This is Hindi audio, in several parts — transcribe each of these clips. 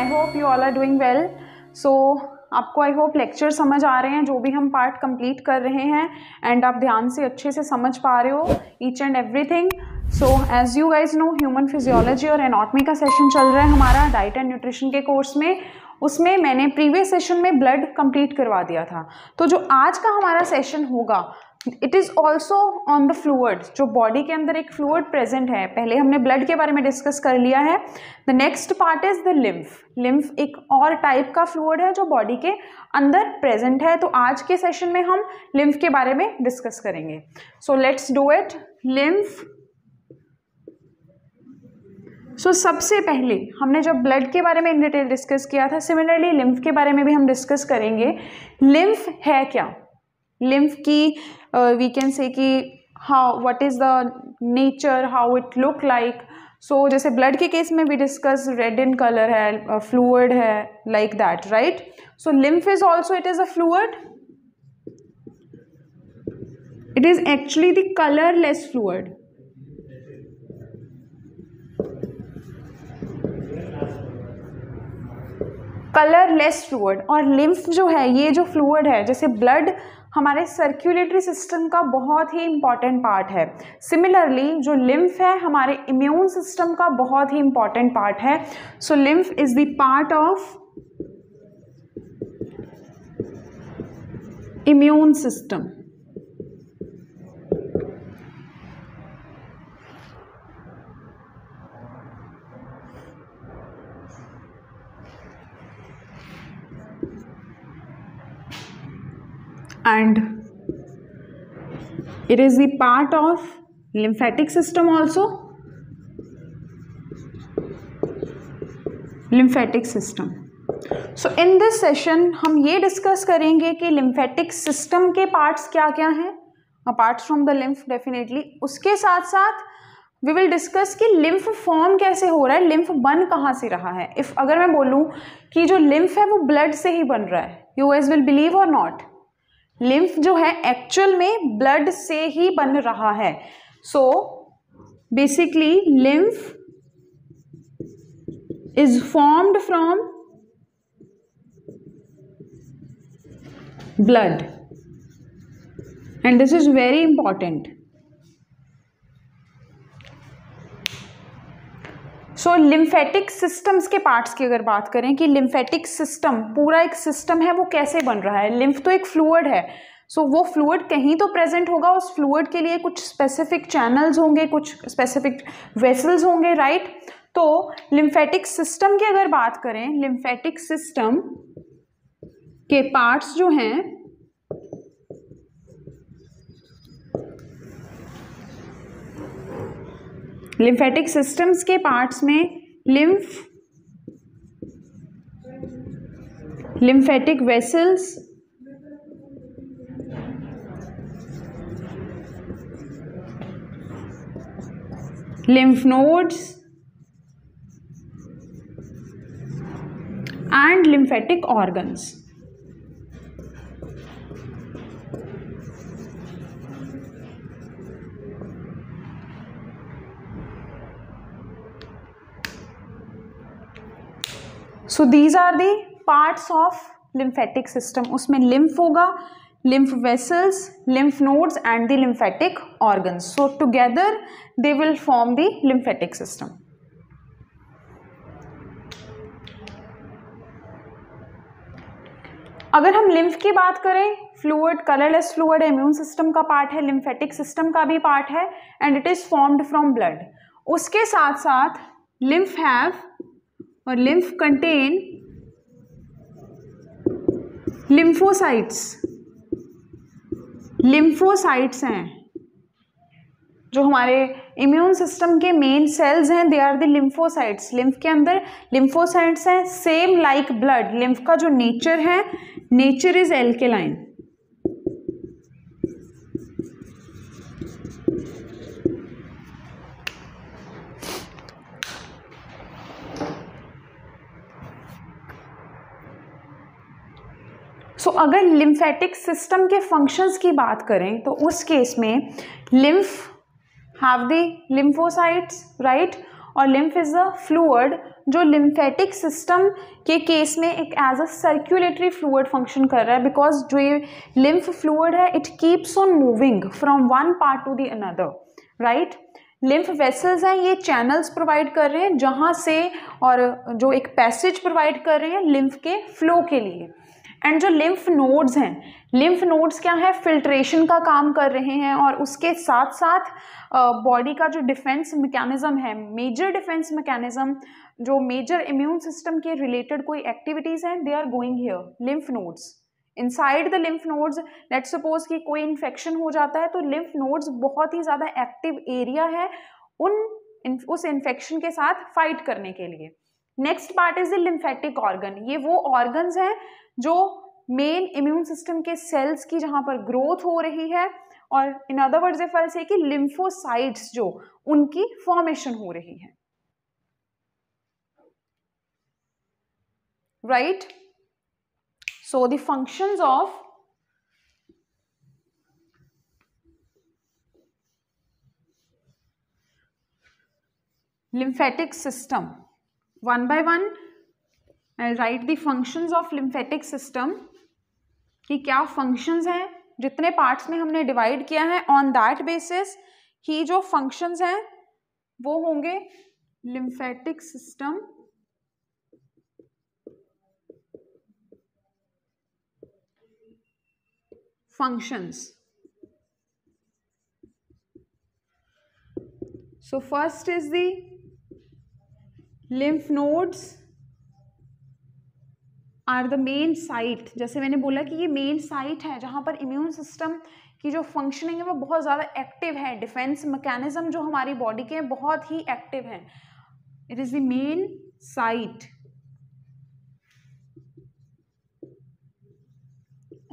I hope you all are doing well so आपको आई होप लेक्चर समझ आ रहे हैं जो भी हम पार्ट कंप्लीट कर रहे हैं एंड आप ध्यान से अच्छे से समझ पा रहे हो each and everything so as you guys know human physiology और एनाटमी का सेशन चल रहा है हमारा डाइट एंड न्यूट्रिशन के कोर्स में उसमें मैंने प्रीवियस सेशन में ब्लड कंप्लीट करवा दिया था तो जो आज का हमारा सेशन होगा it is also on the fluid जो बॉडी के अंदर एक फ्लूड प्रेजेंट है पहले हमने ब्लड के बारे में डिस्कस कर लिया है the next part is the lymph lymph एक और टाइप का फ्लूड है जो बॉडी के अंदर प्रेजेंट है तो आज के सेशन में हम लिम्फ के बारे में डिस्कस करेंगे so let's do it lymph so so, सबसे पहले हमने जब ब्लड के बारे में इन डिटेल डिस्कस किया था सिमिलरली लिम्फ के बारे में भी हम डिस्कस करेंगे लिम्फ है क्या लिम्फ की वी कैन से कि how what is the nature how it look like so जैसे ब्लड के केस में भी डिस्कस रेड इन कलर है फ्लूड uh, है like that right so lymph is also it is a fluid it is actually the colour less fluid colourless fluid और लिम्फ जो है ये जो फ्लूड है जैसे ब्लड हमारे सर्कुलेटरी सिस्टम का बहुत ही इम्पॉर्टेंट पार्ट है सिमिलरली जो लिम्फ है हमारे इम्यून सिस्टम का बहुत ही इम्पॉर्टेंट पार्ट है so lymph is the part of immune system and it is the part of lymphatic system also lymphatic system so in this session हम ये डिस्कस करेंगे कि लिम्फेटिक सिस्टम के पार्ट्स क्या क्या हैं apart from the lymph definitely उसके साथ साथ वी विल डिस्कस कि लिम्फ फॉर्म कैसे हो रहा है लिम्फ बन कहाँ से रहा है इफ़ अगर मैं बोलूँ कि जो लिम्फ है वो ब्लड से ही बन रहा है यू एज विल बिलीव और नॉट लिम्फ जो है एक्चुअल में ब्लड से ही बन रहा है so basically lymph is formed from blood and this is very important so lymphatic systems के पार्ट्स की अगर बात करें कि लिम्फेटिक सिस्टम पूरा एक सिस्टम है वो कैसे बन रहा है लिम्फ तो एक फ्लूड है सो so, वो फ्लूड कहीं तो प्रेजेंट होगा उस फ्लूड के लिए कुछ स्पेसिफिक चैनल्स होंगे कुछ स्पेसिफिक वेसल्स होंगे राइट right? तो लिम्फेटिक सिस्टम की अगर बात करें लिम्फेटिक सिस्टम के पार्ट्स जो हैं लिम्फेटिक सिस्टम्स के पार्ट्स में lymph lymphatic vessels lymph nodes and lymphatic organs so these are the parts of lymphatic system उसमें लिम्फ होगा lymph vessels lymph nodes and the lymphatic organ so together they will form the lymphatic system अगर हम लिम्फ की बात करें fluid colourless fluid immune system का पार्ट है लिम्फेटिक सिस्टम का भी पार्ट है and it is formed from blood उसके साथ साथ लिम्फ हैव और लिम्फ कंटेन लिम्फोसाइट्स लिम्फोसाइट्स हैं जो हमारे इम्यून सिस्टम के मेन सेल्स हैं they are the lymphocytes lymph के अंदर लिम्फोसाइट्स हैं सेम लाइक ब्लड लिम्फ का जो नेचर है नेचर इज एल्केलाइन सो अगर लिम्फेटिक सिस्टम के फंक्शंस की बात करें तो उस केस में lymph have the lymphocytes right और लिम्फ इज़ अ फ्लूड जो लिम्फेटिक सिस्टम के केस में एक as a circulatory fluid function कर रहा है बिकॉज जो ये लिम्फ फ्लूड है it keeps on moving from one part to the another right lymph vessels हैं ये चैनल्स प्रोवाइड कर रहे हैं जहाँ से और जो एक पैसेज प्रोवाइड कर रहे हैं लिम्फ के फ्लो के लिए एंड जो लिम्फ नोड्स हैं लिम्फ नोड्स क्या है फिल्ट्रेशन का काम कर रहे हैं और उसके साथ साथ बॉडी का जो डिफेंस मैकेनिज़्म है मेजर डिफेंस मैकेनिज़्म जो मेजर इम्यून सिस्टम के रिलेटेड कोई एक्टिविटीज़ हैं they are going here lymph nodes inside the lymph nodes let suppose कि कोई इन्फेक्शन हो जाता है तो लिम्फ नोड्स बहुत ही ज़्यादा एक्टिव एरिया है उन उस इन्फेक्शन के साथ फाइट करने के लिए next part is the lymphatic organ ये वो ऑर्गन्स हैं जो मेन इम्यून सिस्टम के सेल्स की जहाँ पर ग्रोथ हो रही है और in other words if I say कि लिम्फोसाइट्स जो उनकी फॉर्मेशन हो रही है right so the functions of lymphatic system one by one I'll write the functions of lymphatic system कि क्या functions हैं जितने parts में हमने divide किया है on that basis ही जो functions हैं वो होंगे lymphatic system functions so first is the lymph nodes are the main site जैसे मैंने बोला कि ये मेन साइट है जहाँ पर इम्यून सिस्टम की जो फंक्शनिंग है वो बहुत ज़्यादा एक्टिव है डिफेंस मैकेनिज्म जो हमारी बॉडी के हैं बहुत ही एक्टिव हैं it is the main site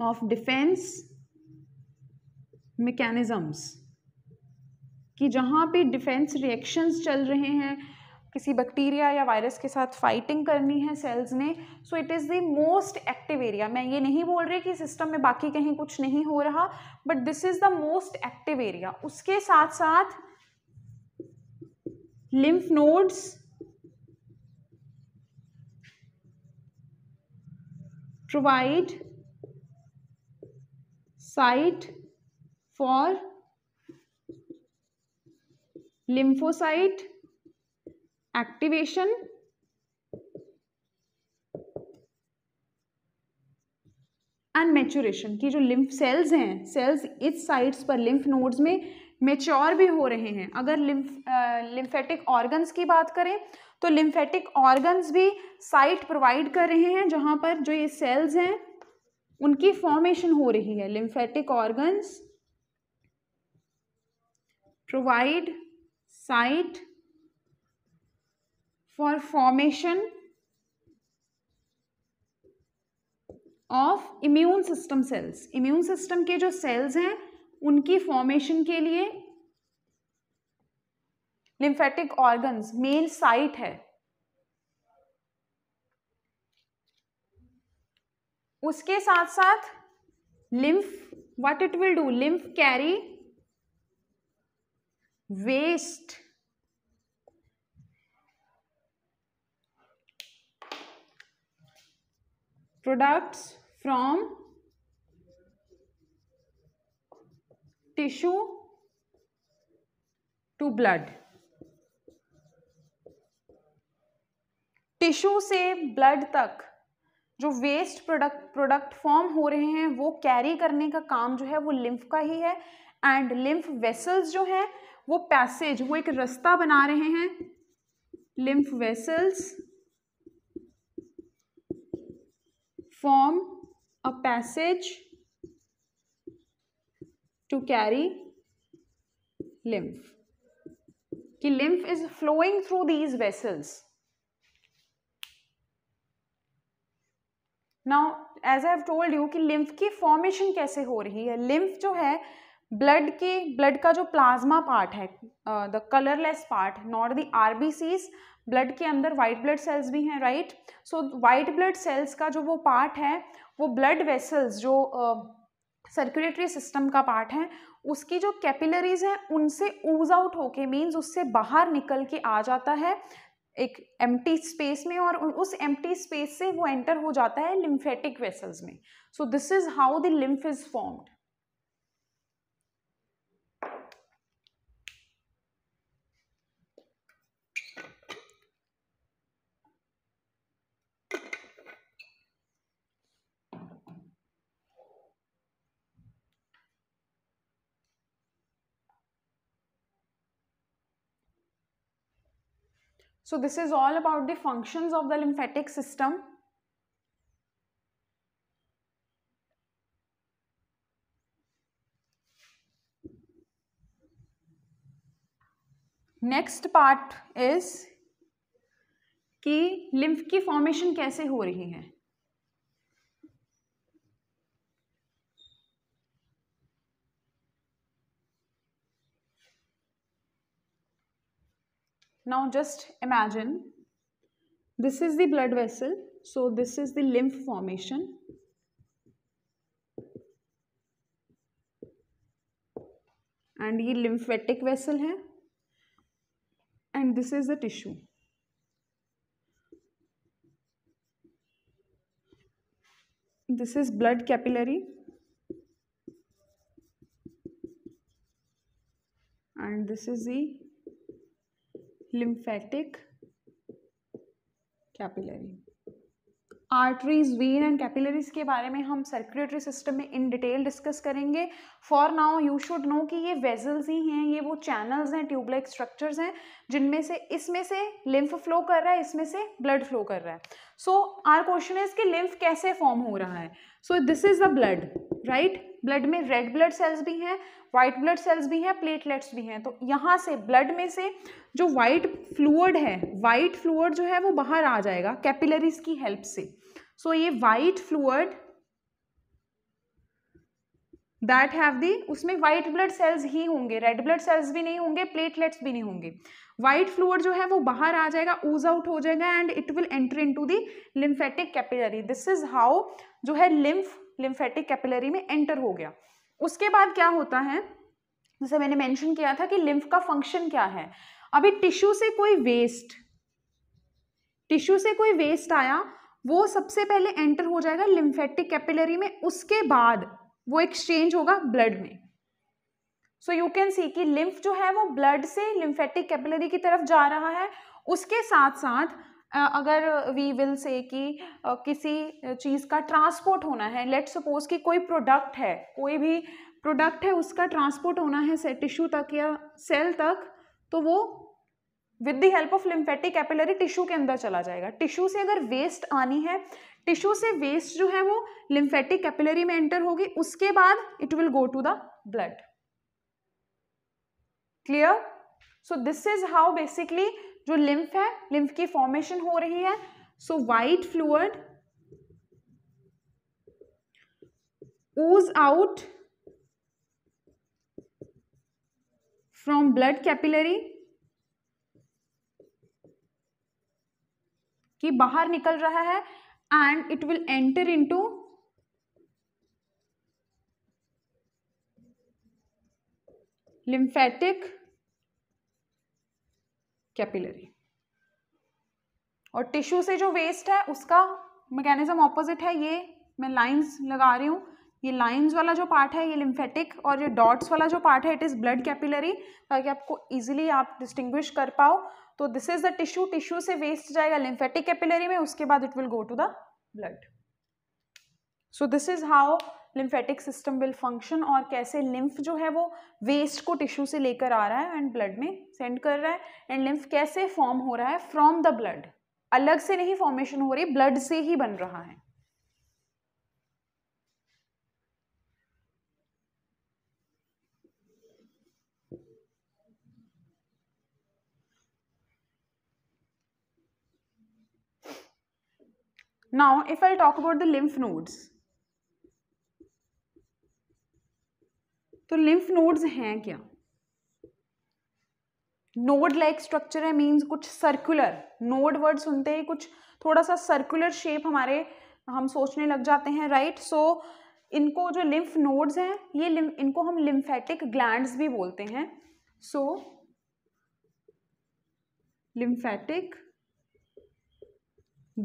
of defence mechanism कि जहाँ पे डिफेंस रिएक्शंस चल रहे हैं किसी बैक्टीरिया या वायरस के साथ फाइटिंग करनी है सेल्स ने so it is the most active area मैं ये नहीं बोल रही कि सिस्टम में बाकी कहीं कुछ नहीं हो रहा but this is the most active area उसके साथ साथ lymph nodes provide site for lymphocyte activation and maturation की जो लिम्फ सेल्स हैं सेल्स इस साइड्स पर लिम्फ नोड्स में मेच्योर भी हो रहे हैं अगर लिम्फ लिम्फेटिक ऑर्गन्स की बात करें तो लिम्फेटिक ऑर्गन्स भी साइट प्रोवाइड कर रहे हैं जहां पर जो ये सेल्स हैं उनकी फॉर्मेशन हो रही है lymphatic organs provide site for formation of immune system cells immune system के जो सेल्स हैं उनकी फॉर्मेशन के लिए लिम्फेटिक ऑर्गन्स मेल साइट है उसके साथ साथ lymph what it will do lymph carry waste products from tissue to blood tissue से ब्लड तक जो वेस्ट प्रोडक्ट प्रोडक्ट फॉर्म हो रहे हैं वो कैरी करने का काम जो है वो लिम्फ का ही है एंड लिम्फ वेसल्स जो हैं वो पैसेज वो एक रास्ता बना रहे हैं lymph vessels form a passage to carry lymph कि lymph is flowing through these vessels now as i have told you कि lymph की formation कैसे हो रही है lymph जो है ब्लड के ब्लड का जो प्लाज्मा पार्ट है the colourless part not the RBCs blood के अंदर वाइट ब्लड सेल्स भी हैं right so white blood cells का जो वो पार्ट है वो ब्लड वेसल्स जो सर्कुलेटरी uh, सिस्टम का पार्ट है उसकी जो कैपिलरीज हैं उनसे ऊज आउट होके मीन्स उससे बाहर निकल के आ जाता है एक एम्प्टी स्पेस में और उस एम्प्टी स्पेस से वो एंटर हो जाता है लिम्फेटिक वेसल्स में so this is how the lymph is formed So this is all about the functions of the lymphatic system. Next part is कि लिम्फ की फॉर्मेशन कैसे हो रही है Now just imagine this is the blood vessel. So this is the lymph formation. and ये lymphatic vessel here, and this is the tissue. this is blood capillary and this is the lymphatic capillary arteries vein and capillaries के बारे में हम सर्कुलेटरी सिस्टम में इन डिटेल डिस्कस करेंगे for now you should know कि ये वेजल्स ही हैं ये वो चैनल्स हैं ट्यूबलाइक स्ट्रक्चर्स हैं जिनमें से इसमें से लिम्फ फ्लो कर रहा है इसमें से ब्लड फ्लो कर रहा है सो आर क्वेश्चन इज कि लिम्फ कैसे फॉर्म हो रहा है so this is the blood right blood में रेड ब्लड सेल्स भी हैं वाइट ब्लड सेल्स भी हैं प्लेटलेट्स भी हैं तो यहाँ से ब्लड में से जो वाइट फ्लूड है वाइट फ्लूड जो है वो बाहर आ जाएगा कैपिलरीज की हेल्प से सो so, ये white fluid that have the उसमें वाइट ब्लड सेल्स ही होंगे रेड ब्लड सेल्स भी नहीं होंगे प्लेटलेट्स भी नहीं होंगे वाइट फ्लूड जो है वो बाहर आ जाएगा ऊज आउट हो जाएगा and it will enter into the lymphatic capillary this is how जो है लिम्फ लिम्फेटिक कैपिलरी में एंटर हो गया उसके बाद क्या होता है जैसे मैंने मेंशन किया था कि लिम्फ का फंक्शन क्या है अभी टिश्यू से कोई वेस्ट टिश्यू से कोई वेस्ट आया वो सबसे पहले एंटर हो जाएगा लिम्फेटिक कैपिलरी में उसके बाद वो एक्सचेंज होगा ब्लड में सो यू कैन सी कि लिम्फ जो है वो ब्लड से लिम्फेटिक कैपिलरी की तरफ जा रहा है उसके साथ साथ अगर वी विल से कि किसी चीज़ का ट्रांसपोर्ट होना है लेट सपोज कि कोई प्रोडक्ट है कोई भी प्रोडक्ट है उसका ट्रांसपोर्ट होना है टिश्यू तक या सेल तक तो वो with the help of lymphatic capillary tissue के अंदर चला जाएगा टिश्यू से अगर वेस्ट आनी है टिश्यू से वेस्ट जो है वो लिम्फेटिक कैपिलरी में एंटर होगी उसके बाद it will go to the blood clear so this is how basically जो लिम्फ है लिम्फ की फॉर्मेशन हो रही है so white fluid ooze out from blood capillary की बाहर निकल रहा है and it will enter into lymphatic capillary और टिश्यू से जो वेस्ट है उसका मैकेनिज्म ऑपोजिट है ये मैं लाइंस लगा रही हूँ ये लाइंस वाला जो पार्ट है ये लिम्फेटिक और ये डॉट्स वाला जो पार्ट है इट इज़ ब्लड कैपिलरी ताकि आपको इजीली आप डिस्टिंग्विश कर पाओ तो this is the tissue tissue से वेस्ट जाएगा लिम्फेटिक कैपिलरी में उसके बाद it will go to the blood so this is how lymphatic system will function और कैसे लिम्फ जो है वो वेस्ट को टिश्यू से लेकर आ रहा है एंड ब्लड में सेंड कर रहा है एंड लिम्फ कैसे फॉर्म हो रहा है फ्रॉम द ब्लड अलग से नहीं फॉर्मेशन हो रही ब्लड से ही बन रहा है Now, if I talk about the lymph nodes, तो लिम्फ नोड्स हैं क्या नोड लाइक स्ट्रक्चर है मींस कुछ सर्कुलर नोड वर्ड सुनते ही कुछ थोड़ा सा सर्कुलर शेप हमारे हम सोचने लग जाते हैं राइट सो इनको जो लिम्फ नोड्स हैं ये इनको हम लिम्फेटिक ग्लैंड्स भी बोलते हैं सो लिम्फेटिक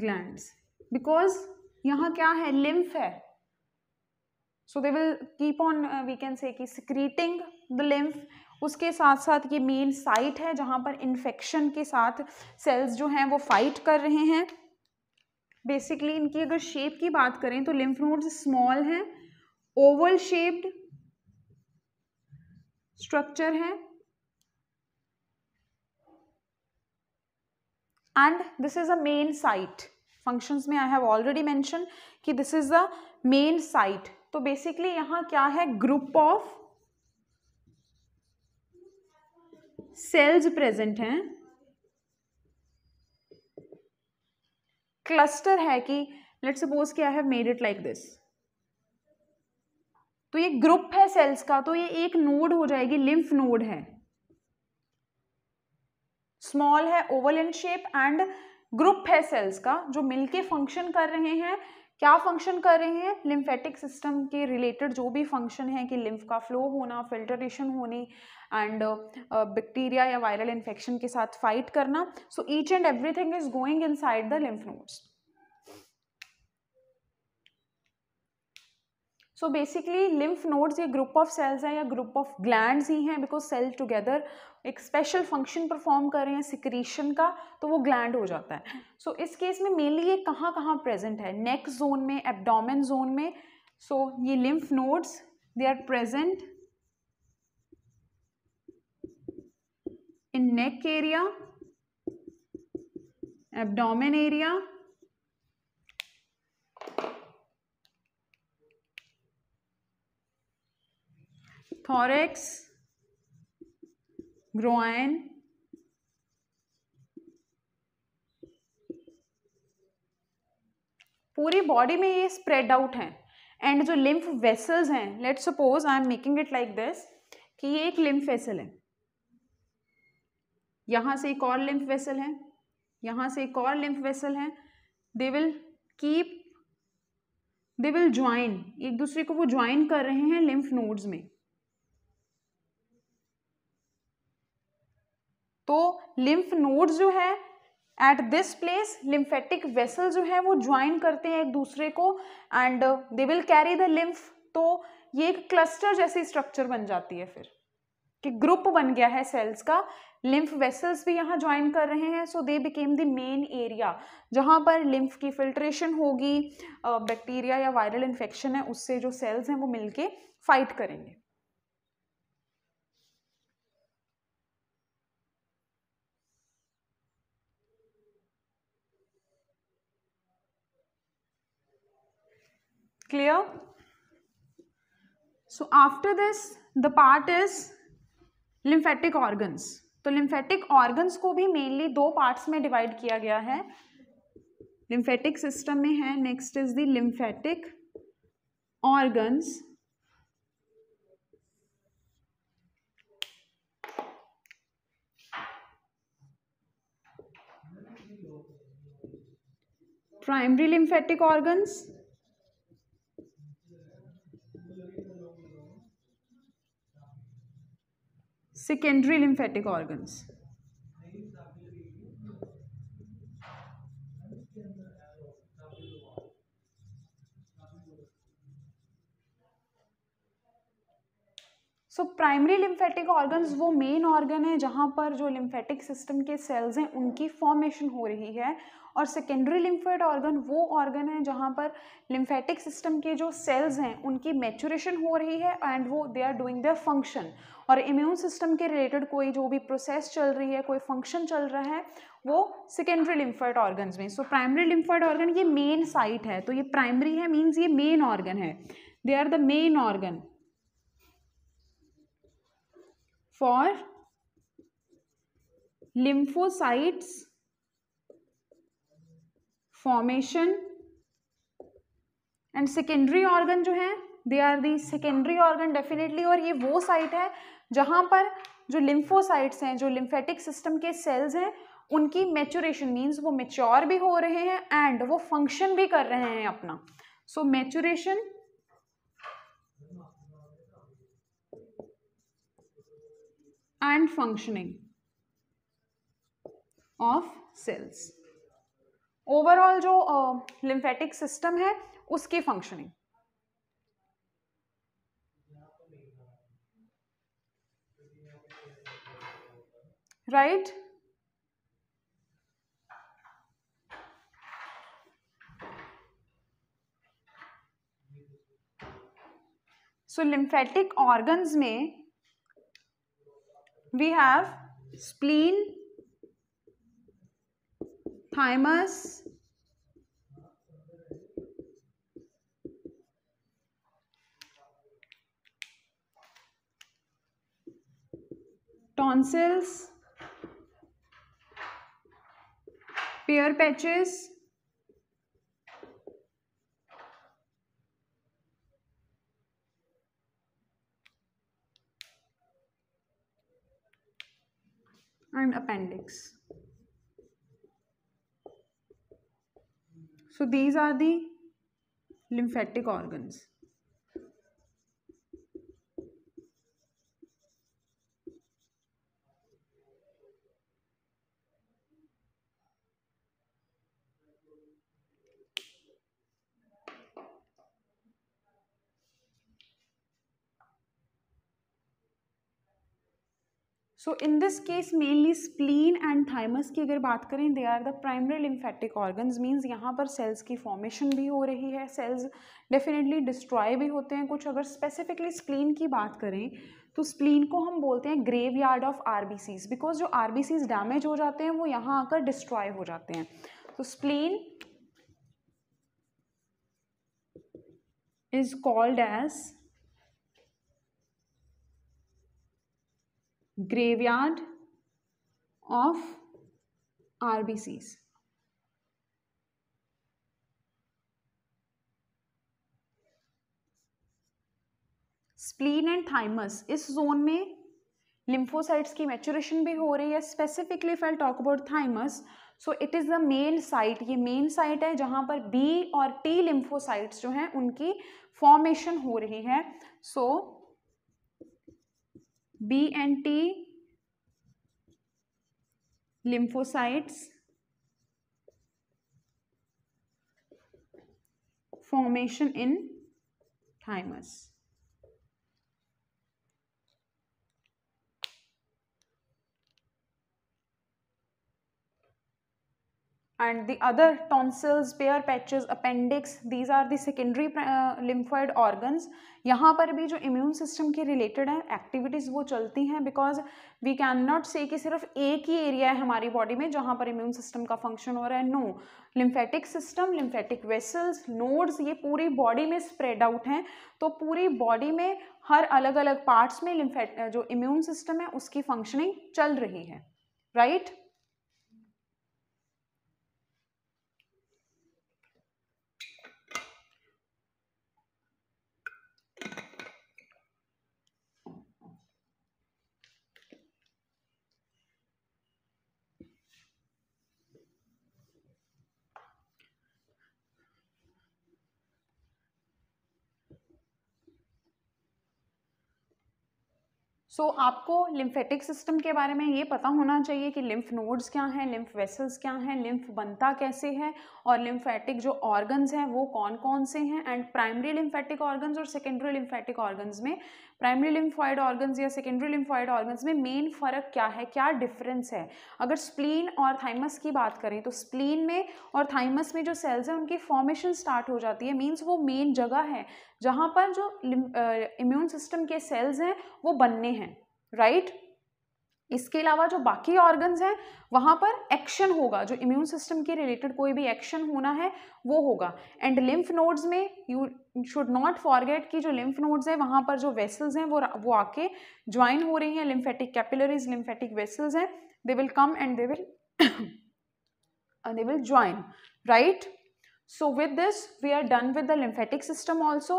ग्लैंड्स बिकॉज यहाँ क्या है लिम्फ है so they will keep on we can say कि सिक्रीटिंग द लिम्फ उसके साथ साथ ये मेन साइट है जहाँ पर इन्फेक्शन के साथ सेल्स जो हैं वो फाइट कर रहे हैं बेसिकली इनकी अगर शेप की बात करें तो लिम्फ नोड्स स्मॉल हैं ओवल शेप्ड स्ट्रक्चर है and this is a main site functions में आई हैव ऑलरेडी मेंशन कि this is the main site तो बेसिकली यहां क्या है ग्रुप ऑफ सेल्स प्रेजेंट हैं क्लस्टर है कि लेट सपोज कि I have made it like this तो ये ग्रुप है सेल्स का तो ये एक नोड हो जाएगी लिम्फ नोड है स्मॉल है oval in shape and group है सेल्स का जो मिलके फंक्शन कर रहे हैं क्या फंक्शन कर रहे हैं लिम्फेटिक सिस्टम के रिलेटेड जो भी फंक्शन है कि लिम्फ का फ्लो होना फिल्ट्रेशन होनी एंड बैक्टीरिया या वायरल इन्फेक्शन के साथ फाइट करना so each and everything is going inside the lymph nodes so basically lymph nodes ये ग्रुप ऑफ सेल्स हैं या ग्रुप ऑफ ग्लैंड ही हैं बिकॉज सेल टुगेदर एक स्पेशल फंक्शन परफॉर्म कर रहे हैं सिक्रीशन का तो वो ग्लैंड हो जाता है सो so, इस केस में मेनली ये कहाँ कहाँ प्रेजेंट है नेक जोन में एबडोमिन जोन में सो so, ये lymph nodes they are present in neck area abdomen area thorax groin पूरी बॉडी में ये स्प्रेड आउट हैं एंड जो लिम्फ वेसल्स हैं let suppose I am making it like this कि ये एक लिम्फ वेसल है यहाँ से एक और लिम्फ वेसल है यहाँ से एक और लिम्फ वेसल है they will keep they will join एक दूसरे को वो ज्वाइन कर रहे हैं लिम्फ नोड्स में तो लिम्फ नोड जो है at this place lymphatic vessel जो है वो ज्वाइन करते हैं एक दूसरे को and they will carry the lymph तो ये एक क्लस्टर जैसी स्ट्रक्चर बन जाती है फिर कि ग्रुप बन गया है सेल्स का लिम्फ वेसल्स भी यहाँ ज्वाइन कर रहे हैं so they became the main area जहाँ पर लिम्फ की फिल्ट्रेशन होगी बैक्टीरिया या वायरल इन्फेक्शन है उससे जो सेल्स हैं वो मिलके फाइट करेंगे clear so after this the part is lymphatic organs तो lymphatic organs को भी mainly दो parts में divide किया गया है lymphatic system में है next is the lymphatic organs primary lymphatic organs secondary lymphatic organs so primary lymphatic organs वो मेन ऑर्गन है जहाँ पर जो लिम्फेटिक सिस्टम के सेल्स हैं उनकी फॉर्मेशन हो रही है और सेकेंडरी लिम्फेड ऑर्गन वो ऑर्गन है जहाँ पर लिम्फेटिक सिस्टम के जो सेल्स हैं उनकी मैचुरेशन हो रही है एंड वो they are doing their function और इम्यून सिस्टम के रिलेटेड कोई जो भी प्रोसेस चल रही है कोई फंक्शन चल रहा है वो सेकेंडरी लिम्फेड ऑर्गन्स में सो प्राइमरी लिम्फेड ऑर्गन ये मेन साइट है तो ये प्राइमरी है मीन्स ये मेन ऑर्गन है they are the main organ for lymphocytes formation and secondary organ जो है they are the secondary organ definitely और ये वो साइट है जहां पर जो लिम्फोसाइट्स हैं जो लिम्फेटिक सिस्टम के सेल्स हैं उनकी मैचुरेशन मीन्स वो मेच्योर भी हो रहे हैं एंड वो फंक्शन भी कर रहे हैं अपना so maturation and functioning of cells overall जो लिम्फेटिक uh, सिस्टम है उसकी functioning right right? So lymphatic organs में we have spleen, thymus, tonsils, pear patches, these are the lymphatic organs so in this case mainly spleen and thymus की अगर बात करें they are the primary lymphatic organs means यहाँ पर सेल्स की फॉर्मेशन भी हो रही है सेल्स डेफिनेटली डिस्ट्रॉय भी होते हैं कुछ अगर स्पेसिफिकली स्प्लीन की बात करें तो स्प्लीन को हम बोलते हैं graveyard of R because जो आर डैमेज हो जाते हैं वो यहाँ आकर डिस्ट्रॉय हो जाते हैं तो spleen is called as graveyard of RBCs. Spleen and thymus इस जोन में लिम्फोसाइट्स की मैचुरेशन भी हो रही है specifically fail talk about thymus so it is the main site ये मेन साइट है जहां पर बी और टी लिम्फोसाइट्स जो है उनकी फॉर्मेशन हो रही है so so, B and T lymphocytes formation in thymus. and the other tonsils, pear patches, appendix, these are the secondary uh, lymphoid organs. यहाँ पर भी जो इम्यून सिस्टम के रिलेटेड है एक्टिविटीज़ वो चलती हैं बिकॉज वी कैन नॉट से कि सिर्फ एक ही एरिया है हमारी बॉडी में जहाँ पर इम्यून सिस्टम का फंक्शन हो रहा है no lymphatic system lymphatic vessels nodes ये पूरी बॉडी में स्प्रेड आउट हैं तो पूरी बॉडी में हर अलग अलग पार्ट्स में लिम्फेट जो इम्यून सिस्टम है उसकी फंक्शनिंग चल रही है राइट right? सो so, आपको लिम्फेटिक सिस्टम के बारे में ये पता होना चाहिए कि लिम्फ नोड्स क्या हैं लिम्फ वेसल्स क्या हैं लिम्फ बनता कैसे है और लिम्फेटिक जो ऑर्गन्स हैं वो कौन कौन से हैं एंड प्राइमरी लिम्फेटिक ऑर्गन्स और सेकेंडरी लिम्फेटिक ऑर्गन्स में प्राइमरी लिम्फॉइड ऑर्गन्स या सेकेंडरी लिम्फॉइड ऑर्गन्स में मेन फ़र्क क्या है क्या डिफरेंस है अगर स्प्लीन और थाइमस की बात करें तो स्प्लीन में और थाइमस में जो सेल्स हैं उनकी फॉर्मेशन स्टार्ट हो जाती है मीन्स वो मेन जगह है जहाँ पर जो इम्यून सिस्टम के सेल्स हैं वो बनने हैं राइट right? इसके अलावा जो बाकी ऑर्गन्स हैं वहाँ पर एक्शन होगा जो इम्यून सिस्टम के रिलेटेड कोई भी एक्शन होना है वो होगा एंड लिम्फ नोड्स में यू शुड नॉट फॉरगेट कि जो लिम्फ नोड्स हैं वहाँ पर जो वेसल्स हैं वो वो आके ज्वाइन हो रही हैं लिम्फेटिक कैपिलरीज लिम्फेटिक वेसल्स हैं they will come and they will they will join right so with this we are done with the lymphatic system also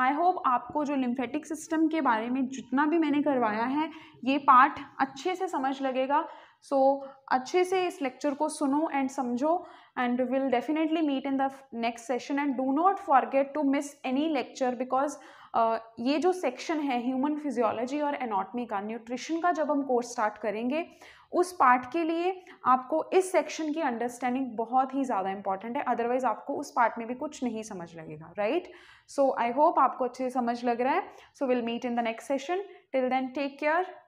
I hope आपको जो लिम्फेटिक सिस्टम के बारे में जितना भी मैंने करवाया है ये पार्ट अच्छे से समझ लगेगा सो अच्छे से इस लेक्चर को सुनो एंड समझो and will definitely meet in the next session and do not forget to miss any lecture because ये जो सेक्शन है ह्यूमन फिजियोलॉजी और एनाटमी का न्यूट्रिशन का जब हम कोर्स स्टार्ट करेंगे उस पार्ट के लिए आपको इस सेक्शन की अंडरस्टैंडिंग बहुत ही ज़्यादा इंपॉर्टेंट है अदरवाइज़ आपको उस पार्ट में भी कुछ नहीं समझ लगेगा राइट सो आई होप आपको अच्छे से समझ लग रहा है so will meet in the next session till then take care